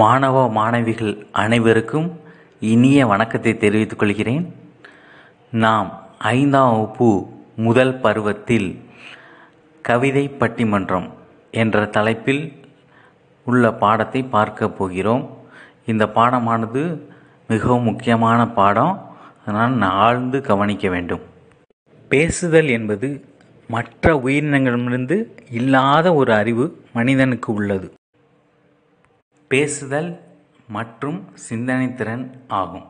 மாணவ மாணவிகள் அனைவருக்கும் இனிய வணக்கத்தை தெரிவித்துக் கொள்கிறேன் நாம் ஐந்தாம் வகுப்பு முதல் பருவத்தில் கவிதை பட்டிமன்றம் என்ற தலைப்பில் உள்ள பாடத்தை பார்க்க போகிறோம் இந்த பாடமானது மிகவும் முக்கியமான பாடம் அதனால் ஆழ்ந்து கவனிக்க வேண்டும் பேசுதல் என்பது மற்ற உயிரினங்களிடமிருந்து இல்லாத ஒரு அறிவு மனிதனுக்கு உள்ளது பேசுதல் மற்றும் சிந்தனை திறன் ஆகும்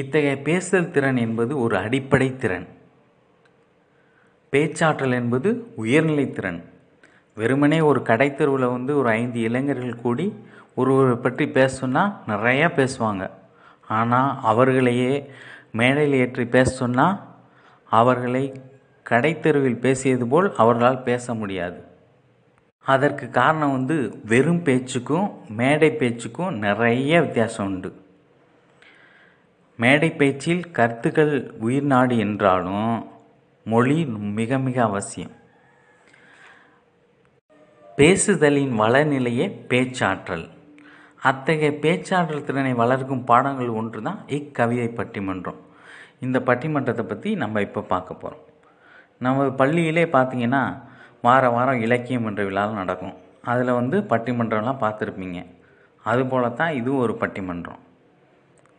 இத்தகைய பேசுதல் திறன் என்பது ஒரு அடிப்படை திறன் பேச்சாற்றல் என்பது உயர்நிலை திறன் வெறுமனே ஒரு கடைத்தெருவில் வந்து ஒரு ஐந்து இளைஞர்கள் கூடி ஒருவரை பற்றி பேசணுன்னா நிறையா பேசுவாங்க ஆனால் அவர்களையே மேடையில் ஏற்றி பேச சொன்னால் அவர்களை கடைத்தெருவில் பேசியது போல் அவர்களால் பேச முடியாது அதற்கு காரணம் வந்து வெறும் பேச்சுக்கும் மேடை பேச்சுக்கும் நிறைய வித்தியாசம் உண்டு மேடை பேச்சில் கருத்துக்கள் உயிர் நாடு என்றாலும் மொழி மிக மிக அவசியம் பேசுதலின் வளநிலையே பேச்சாற்றல் அத்தகைய பேச்சாற்றல் திறனை வளர்க்கும் பாடங்கள் ஒன்று தான் இக்கவிதை பட்டிமன்றம் இந்த பட்டிமன்றத்தை பற்றி நம்ம இப்போ பார்க்க போகிறோம் நம்ம பள்ளியிலே பார்த்திங்கன்னா வார வாரம் இலக்கியம் என்ற விழாவில் நடக்கும் அதில் வந்து பட்டிமன்றம்லாம் பார்த்துருப்பீங்க அதுபோல தான் இது ஒரு பட்டிமன்றம்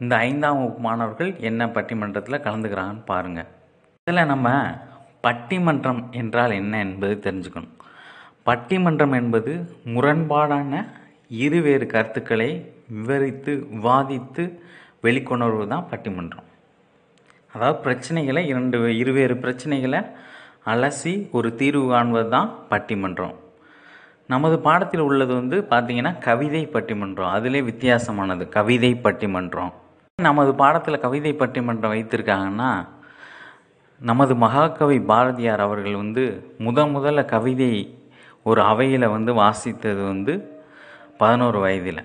இந்த ஐந்தாம் வகுப்பு மாணவர்கள் என்ன பட்டிமன்றத்தில் கலந்துக்கிறாங்கன்னு பாருங்கள் இதில் நம்ம பட்டிமன்றம் என்றால் என்ன என்பது தெரிஞ்சுக்கணும் பட்டிமன்றம் என்பது முரண்பாடான இருவேறு கருத்துக்களை விவரித்து விவாதித்து வெளிக்கொணர்வு தான் பட்டிமன்றம் அதாவது பிரச்சனைகளை இரண்டு இருவேறு பிரச்சனைகளை அலசி ஒரு தீர்வு காண்பது தான் பட்டிமன்றம் நமது பாடத்தில் உள்ளது வந்து பார்த்திங்கன்னா கவிதை பட்டிமன்றம் அதிலே வித்தியாசமானது கவிதை பட்டிமன்றம் நமது பாடத்தில் கவிதை பட்டிமன்றம் வைத்திருக்காங்கன்னா நமது மகாகவி பாரதியார் அவர்கள் வந்து முத முதல்ல கவிதை ஒரு அவையில் வந்து வாசித்தது வந்து பதினோரு வயதில்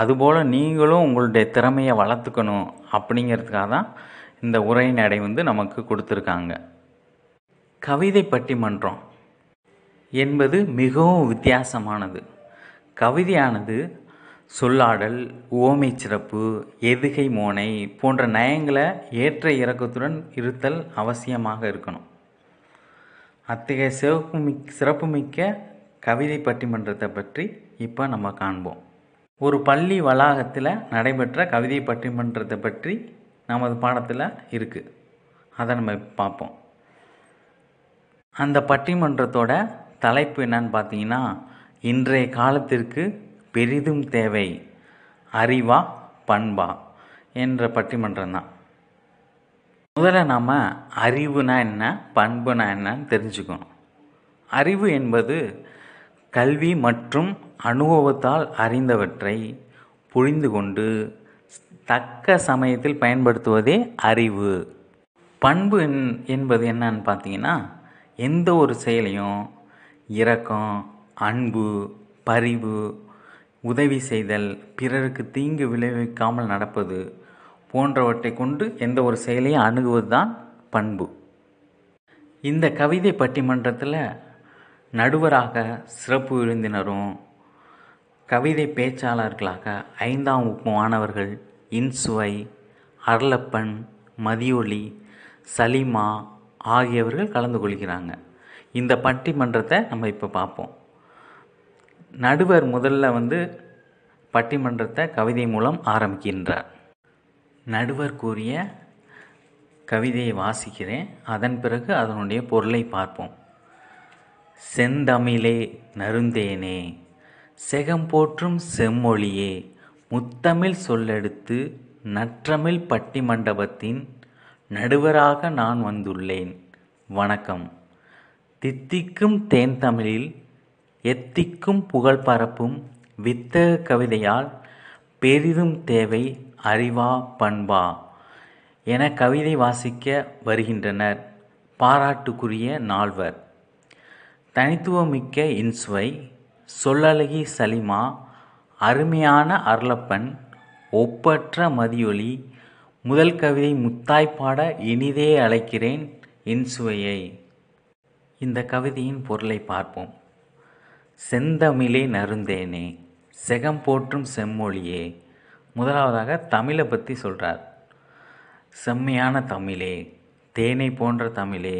அதுபோல் நீங்களும் உங்களுடைய திறமையை வளர்த்துக்கணும் அப்படிங்கிறதுக்காக தான் இந்த உரைநடை வந்து நமக்கு கொடுத்துருக்காங்க கவிதை பட்டிமன்றம் என்பது மிகவும் வித்தியாசமானது கவிதையானது சொல்லாடல் ஓமை சிறப்பு எதுகை மோனை போன்ற நயங்களை ஏற்ற இறக்கத்துடன் இருத்தல் அவசியமாக இருக்கணும் அத்தகைய சிறப்பு மிக் சிறப்புமிக்க கவிதை பட்டிமன்றத்தை பற்றி இப்போ நம்ம காண்போம் ஒரு பள்ளி வளாகத்தில் நடைபெற்ற கவிதை பட்டிமன்றத்தை பற்றி நமது பாடத்தில் இருக்குது அதை நம்ம பார்ப்போம் அந்த பட்டிமன்றத்தோட தலைப்பு என்னன்னு பார்த்தீங்கன்னா இன்றைய காலத்திற்கு பெரிதும் தேவை அறிவா பண்பா என்ற பட்டிமன்றம் தான் முதல்ல நாம் அறிவுனா என்ன பண்புனா என்னன்னு தெரிஞ்சுக்கணும் அறிவு என்பது கல்வி மற்றும் அனுபவத்தால் அறிந்தவற்றை புரிந்து கொண்டு தக்க சமயத்தில் பயன்படுத்துவதே அறிவு பண்பு என்பது என்னன்னு பார்த்தீங்கன்னா எந்த ஒரு செயலையும் இரக்கம் அன்பு பரிவு உதவி செய்தல் பிறருக்கு தீங்கு விளைவிக்காமல் நடப்பது போன்றவற்றை கொண்டு எந்த ஒரு செயலையும் அணுகுவது தான் பண்பு இந்த கவிதை பட்டிமன்றத்தில் நடுவராக சிறப்பு விருந்தினரும் கவிதை பேச்சாளர்களாக ஐந்தாம் வகுப்பு மாணவர்கள் இன்சுவை அர்லப்பன் மதியொலி சலிமா ஆகியவர்கள் கலந்து கொள்கிறாங்க இந்த பட்டிமன்றத்தை நம்ம இப்போ பார்ப்போம் நடுவர் முதல்ல வந்து பட்டிமன்றத்தை கவிதை மூலம் ஆரம்பிக்கின்றார் நடுவர் கூறிய கவிதையை வாசிக்கிறேன் அதன் பிறகு அதனுடைய பொருளை பார்ப்போம் செந்தமிழே நருந்தேனே செகம்போற்றும் செம்மொழியே முத்தமிழ் சொல்லெடுத்து நற்றமிழ் பட்டிமண்டபத்தின் நடுவராக நான் வந்துள்ளேன் வணக்கம் தித்திக்கும் தேன் தமிழில் எத்திக்கும் புகழ் பரப்பும் வித்தக கவிதையால் பெரிதும் தேவை அறிவா பண்பா என கவிதை வாசிக்க வருகின்றனர் பாராட்டுக்குரிய நால்வர் தனித்துவமிக்க இன்சுவை சொல்லழகி சலிமா அருமையான அருளப்பன் ஒப்பற்ற மதியொலி முதல் கவிதை முத்தாய் பாட இனிதே அழைக்கிறேன் என் சுவையை இந்த கவிதையின் பொருளை பார்ப்போம் செந்தமிழே நருந்தேனே செகம் போற்றும் செம்மொழியே முதலாவதாக தமிழை பற்றி சொல்கிறார் செம்மையான தமிழே தேனை போன்ற தமிழே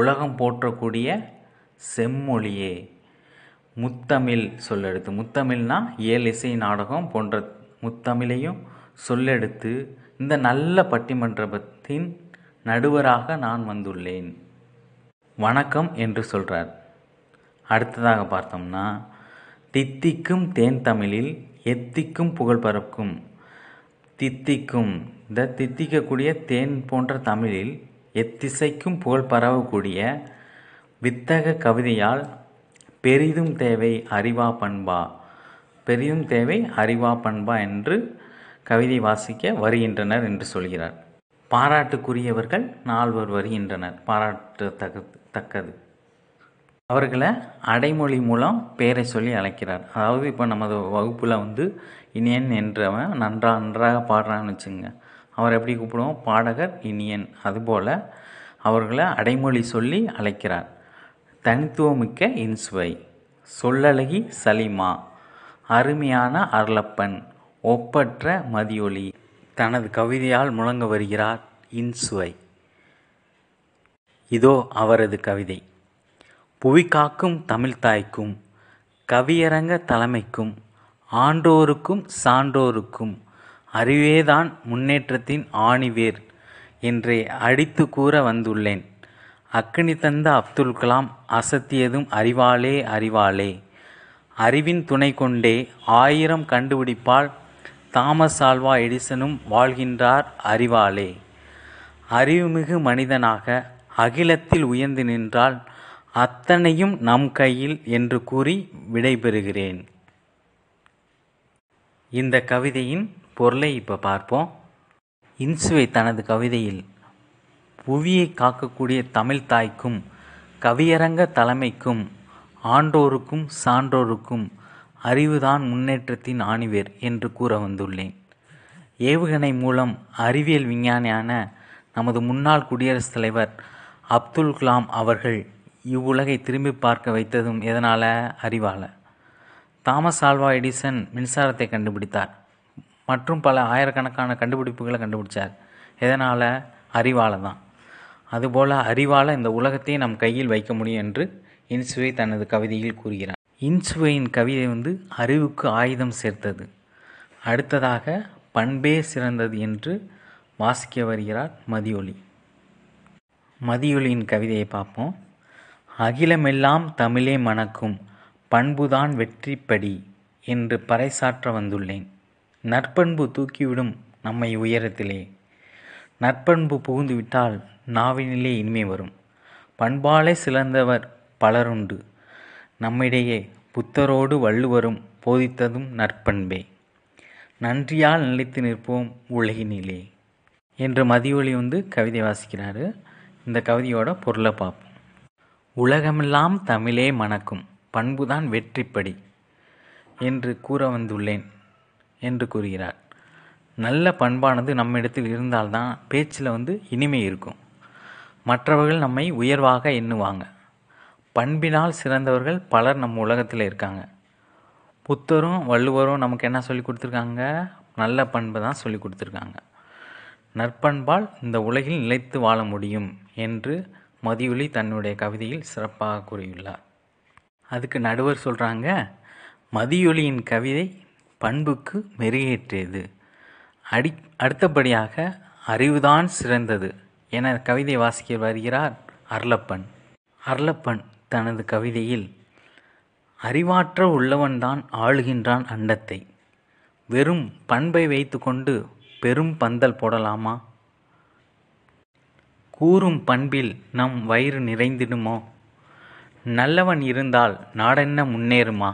உலகம் போற்றக்கூடிய செம்மொழியே முத்தமிழ் சொல்லெடுத்து முத்தமிழ்னா ஏல் இசை நாடகம் போன்ற முத்தமிழையும் சொல்லெடுத்து இந்த நல்ல பட்டிமன்றத்தின் நடுவராக நான் வந்துள்ளேன் வணக்கம் என்று சொல்கிறார் அடுத்ததாக பார்த்தோம்னா தித்திக்கும் தேன் தமிழில் எத்திக்கும் புகழ் பரப்பும் தித்திக்கும் இந்த தித்திக்கக்கூடிய தேன் போன்ற தமிழில் எத்திசைக்கும் புகழ் பரவக்கூடிய வித்தக கவிதையால் பெரிதும் தேவை அறிவா பண்பா பெரிதும் தேவை அறிவா பண்பா என்று கவிதை வாசிக்க வருகின்றனர் என்று சொல்கிறார் பாராட்டுக்குரியவர்கள் நால்வர் வருகின்றனர் பாராட்டு தக்கது அவர்களை அடைமொழி மூலம் பேரை சொல்லி அழைக்கிறார் அதாவது இப்போ நமது வகுப்பில் வந்து இனியன் என்றவன் நன்றாக நன்றாக பாடுறான்னு வச்சுங்க அவர் எப்படி கூப்பிடுவோம் பாடகர் இனியன் அதுபோல் அவர்களை அடைமொழி சொல்லி அழைக்கிறார் தனித்துவமிக்க இன்சுவை சொல்லழகி சலிமா அருமையான அருளப்பன் ஒப்பற்ற மதியொளி தனது கவிதையால் முழங்க வருகிறார் இன்சுவை இதோ அவரது கவிதை காக்கும் தமிழ்தாய்க்கும் கவியரங்க தலைமைக்கும் ஆண்டோருக்கும் சான்றோருக்கும் அறிவேதான் முன்னேற்றத்தின் ஆணிவேர் என்றே அடித்து கூற வந்துள்ளேன் அக்னி தந்த அப்துல் கலாம் அசத்தியதும் அறிவாளே அறிவாளே அறிவின் துணை கொண்டே ஆயிரம் கண்டுபிடிப்பால் தாமஸ் ஆல்வா எடிசனும் வாழ்கின்றார் அறிவாலே அறிவுமிகு மனிதனாக அகிலத்தில் உயர்ந்து நின்றால் அத்தனையும் நம் கையில் என்று கூறி விடைபெறுகிறேன் இந்த கவிதையின் பொருளை இப்போ பார்ப்போம் இன்சுவை தனது கவிதையில் புவியை காக்கக்கூடிய தமிழ் தாய்க்கும் கவியரங்க தலைமைக்கும் ஆண்டோருக்கும் சான்றோருக்கும் அறிவுதான் முன்னேற்றத்தின் ஆணிவேர் என்று கூற வந்துள்ளேன் ஏவுகணை மூலம் அறிவியல் விஞ்ஞானியான நமது முன்னாள் குடியரசுத் தலைவர் அப்துல் கலாம் அவர்கள் இவ்வுலகை திரும்பி பார்க்க வைத்ததும் எதனால் அறிவால தாமஸ் ஆல்வா எடிசன் மின்சாரத்தை கண்டுபிடித்தார் மற்றும் பல ஆயிரக்கணக்கான கண்டுபிடிப்புகளை கண்டுபிடித்தார் எதனால் அறிவால தான் அதுபோல் அறிவால் இந்த உலகத்தையும் நம் கையில் வைக்க முடியும் என்று இன்சுவை தனது கவிதையில் கூறுகிறார் இன்சுவையின் கவிதை வந்து அறிவுக்கு ஆயுதம் சேர்த்தது அடுத்ததாக பண்பே சிறந்தது என்று வாசிக்க வருகிறார் மதியொலி மதியொலியின் கவிதையை பார்ப்போம் அகிலமெல்லாம் தமிழே மணக்கும் பண்புதான் வெற்றிப்படி என்று பறைசாற்ற வந்துள்ளேன் நற்பண்பு தூக்கிவிடும் நம்மை உயரத்திலே நற்பண்பு புகுந்துவிட்டால் நாவினிலே இனிமை வரும் பண்பாலே சிறந்தவர் பலருண்டு நம்மிடையே புத்தரோடு வள்ளுவரும் போதித்ததும் நற்பண்பே நன்றியால் நிலைத்து நிற்போம் உலகினிலே என்ற மதியொளி வந்து கவிதை வாசிக்கிறாரு இந்த கவிதையோட பொருளை பார்ப்போம் உலகமெல்லாம் தமிழே மணக்கும் பண்புதான் வெற்றிப்படி என்று கூற வந்துள்ளேன் என்று கூறுகிறார் நல்ல பண்பானது நம்மிடத்தில் இருந்தால்தான் பேச்சில் வந்து இனிமை இருக்கும் மற்றவர்கள் நம்மை உயர்வாக எண்ணுவாங்க பண்பினால் சிறந்தவர்கள் பலர் நம்ம உலகத்தில் இருக்காங்க புத்தரும் வள்ளுவரும் நமக்கு என்ன சொல்லி கொடுத்துருக்காங்க நல்ல பண்பு தான் சொல்லி கொடுத்துருக்காங்க நற்பண்பால் இந்த உலகில் நிலைத்து வாழ முடியும் என்று மதியுளி தன்னுடைய கவிதையில் சிறப்பாக கூறியுள்ளார் அதுக்கு நடுவர் சொல்கிறாங்க மதியொலியின் கவிதை பண்புக்கு மெருகேற்றியது அடி அடுத்தபடியாக அறிவுதான் சிறந்தது என கவிதை வாசிக்க வருகிறார் அருளப்பன் அருளப்பன் தனது கவிதையில் அறிவாற்ற உள்ளவன்தான் ஆளுகின்றான் அண்டத்தை வெறும் பண்பை வைத்துக்கொண்டு பெரும் பந்தல் போடலாமா கூறும் பண்பில் நம் வயிறு நிறைந்திடுமோ நல்லவன் இருந்தால் நாடென்ன முன்னேறுமா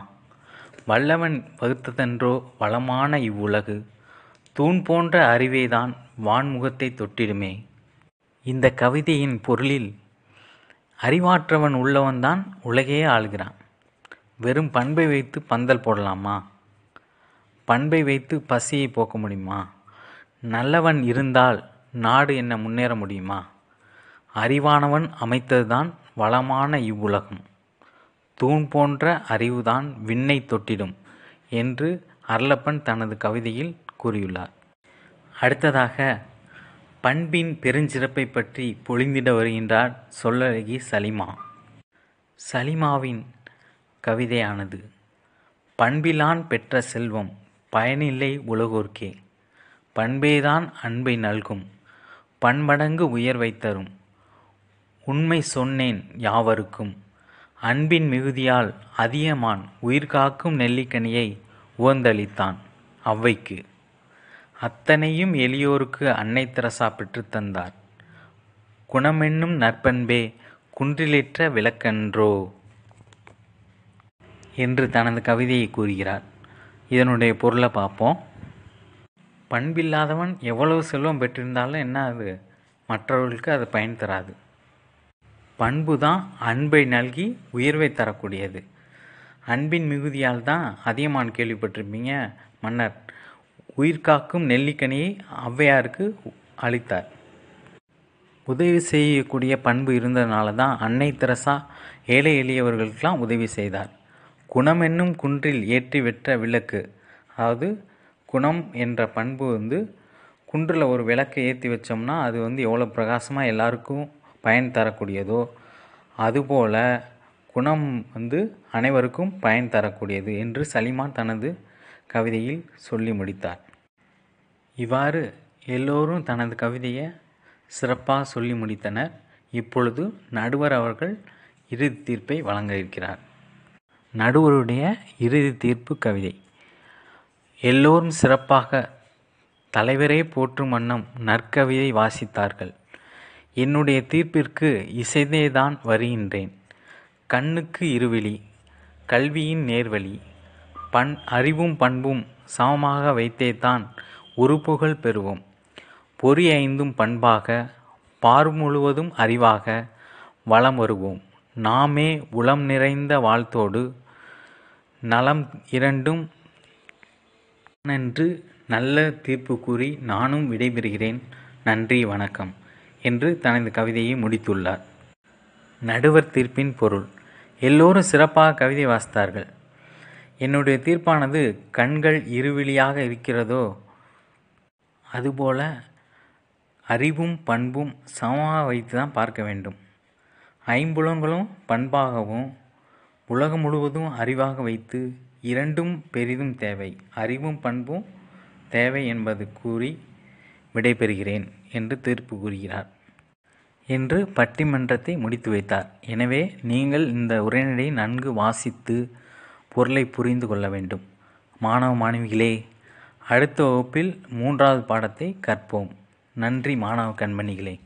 வல்லவன் வகுத்ததென்றோ வளமான இவ்வுலகு தூண் போன்ற அறிவேதான் வான்முகத்தை தொட்டிடுமே இந்த கவிதையின் பொருளில் அறிவாற்றவன் உள்ளவன் தான் உலகையே ஆள்கிறான் வெறும் பண்பை வைத்து பந்தல் போடலாமா பண்பை வைத்து பசியை போக்க முடியுமா நல்லவன் இருந்தால் நாடு என்ன முன்னேற முடியுமா அறிவானவன் அமைத்ததுதான் வளமான இவ்வுலகம் தூண் போன்ற அறிவுதான் விண்ணை தொட்டிடும் என்று அருளப்பன் தனது கவிதையில் கூறியுள்ளார் அடுத்ததாக பண்பின் பெருஞ்சிறப்பை பற்றி பொழிந்திட வருகின்றார் சொல்லழகி சலிமா சலிமாவின் கவிதையானது பண்பிலான் பெற்ற செல்வம் பயனில்லை உலகோர்க்கே பண்பேதான் அன்பை நல்கும் பண்மடங்கு உயர்வை தரும் உண்மை சொன்னேன் யாவருக்கும் அன்பின் மிகுதியால் அதியமான் உயிர்காக்கும் நெல்லிக்கனியை உவந்தளித்தான் அவ்வைக்கு அத்தனையும் எளியோருக்கு அன்னை தெரசா பெற்றுத்தந்தார் குணமென்னும் நற்பண்பே குன்றிலேற்ற விளக்கன்றோ என்று தனது கவிதையை கூறுகிறார் இதனுடைய பொருளை பார்ப்போம் பண்பில்லாதவன் எவ்வளவு செல்வம் பெற்றிருந்தாலும் என்ன அது மற்றவர்களுக்கு அது பயன் தராது பண்பு தான் அன்பை நல்கி உயர்வை தரக்கூடியது அன்பின் மிகுதியால் தான் அதியமான் கேள்விப்பட்டிருப்பீங்க மன்னர் உயிர்காக்கும் நெல்லிக்கனியை ஔவையாருக்கு அளித்தார் உதவி செய்யக்கூடிய பண்பு இருந்ததுனால தான் அன்னை தெரசா ஏழை எளியவர்களுக்கெல்லாம் உதவி செய்தார் குணம் என்னும் குன்றில் ஏற்றி வெற்ற விளக்கு அதாவது குணம் என்ற பண்பு வந்து குன்றில் ஒரு விளக்கை ஏற்றி வச்சோம்னா அது வந்து எவ்வளோ பிரகாசமாக எல்லாருக்கும் பயன் தரக்கூடியதோ அதுபோல் குணம் வந்து அனைவருக்கும் பயன் தரக்கூடியது என்று சலிமா தனது கவிதையில் சொல்லி முடித்தார் இவ்வாறு எல்லோரும் தனது கவிதையை சிறப்பாக சொல்லி முடித்தனர் இப்பொழுது நடுவர் அவர்கள் இறுதி தீர்ப்பை வழங்க இருக்கிறார் நடுவருடைய இறுதி தீர்ப்பு கவிதை எல்லோரும் சிறப்பாக தலைவரே போற்றும் வண்ணம் நற்கவிதை வாசித்தார்கள் என்னுடைய தீர்ப்பிற்கு இசைதேதான் வருகின்றேன் கண்ணுக்கு இருவெளி கல்வியின் நேர்வழி பண் அறிவும் பண்பும் சமமாக வைத்தேத்தான் உறுப்புகள் பெறுவோம் பொறி ஐந்தும் பண்பாக பார் முழுவதும் அறிவாக வளம் வருவோம் நாமே உளம் நிறைந்த வாழ்த்தோடு நலம் இரண்டும் நன்று நல்ல தீர்ப்பு கூறி நானும் விடைபெறுகிறேன் நன்றி வணக்கம் என்று தனது கவிதையை முடித்துள்ளார் நடுவர் தீர்ப்பின் பொருள் எல்லோரும் சிறப்பாக கவிதை வாசித்தார்கள் என்னுடைய தீர்ப்பானது கண்கள் இருவிழியாக இருக்கிறதோ அதுபோல அறிவும் பண்பும் சமமாக வைத்து தான் பார்க்க வேண்டும் ஐம்புலங்களும் பண்பாகவும் உலகம் முழுவதும் அறிவாக வைத்து இரண்டும் பெரிதும் தேவை அறிவும் பண்பும் தேவை என்பது கூறி விடைபெறுகிறேன் என்று தீர்ப்பு கூறுகிறார் என்று பட்டிமன்றத்தை முடித்து வைத்தார் எனவே நீங்கள் இந்த உரைநடையை நன்கு வாசித்து பொருளை புரிந்து கொள்ள வேண்டும் மாணவ மாணவிகளே அடுத்த வகுப்பில் மூன்றாவது பாடத்தை கற்போம் நன்றி மாணவ கண்மணிகளே